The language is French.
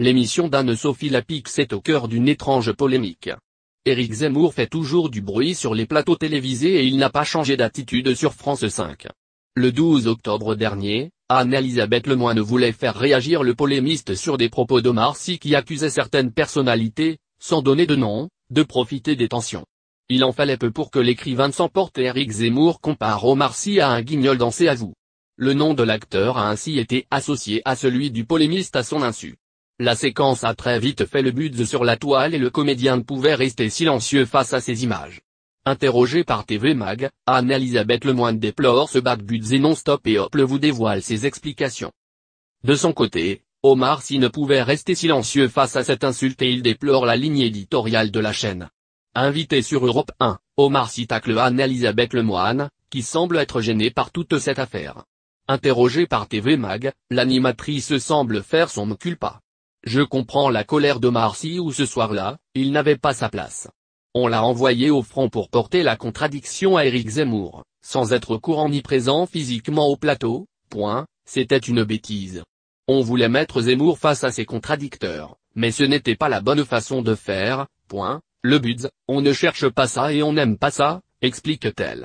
L'émission d'Anne-Sophie Lapix est au cœur d'une étrange polémique. Éric Zemmour fait toujours du bruit sur les plateaux télévisés et il n'a pas changé d'attitude sur France 5. Le 12 octobre dernier, Anne-Elisabeth Lemoyne voulait faire réagir le polémiste sur des propos d'Omar Sy qui accusait certaines personnalités, sans donner de nom, de profiter des tensions. Il en fallait peu pour que l'écrivain s'emporte et Éric Zemmour compare Omar Sy à un guignol dansé à vous. Le nom de l'acteur a ainsi été associé à celui du polémiste à son insu. La séquence a très vite fait le buzz sur la toile et le comédien ne pouvait rester silencieux face à ces images. Interrogé par TV Mag, Anne-Elisabeth Lemoine déplore ce bad buzz et non-stop et le vous dévoile ses explications. De son côté, Omar Sy ne pouvait rester silencieux face à cette insulte et il déplore la ligne éditoriale de la chaîne. Invité sur Europe 1, Omar Sy tacle Anne-Elisabeth Lemoine, qui semble être gênée par toute cette affaire. Interrogée par TV Mag, l'animatrice semble faire son culpa. Je comprends la colère de Marcy Ou ce soir-là, il n'avait pas sa place. On l'a envoyé au front pour porter la contradiction à Eric Zemmour, sans être courant ni présent physiquement au plateau, point, c'était une bêtise. On voulait mettre Zemmour face à ses contradicteurs, mais ce n'était pas la bonne façon de faire, point, le but, on ne cherche pas ça et on n'aime pas ça, explique-t-elle.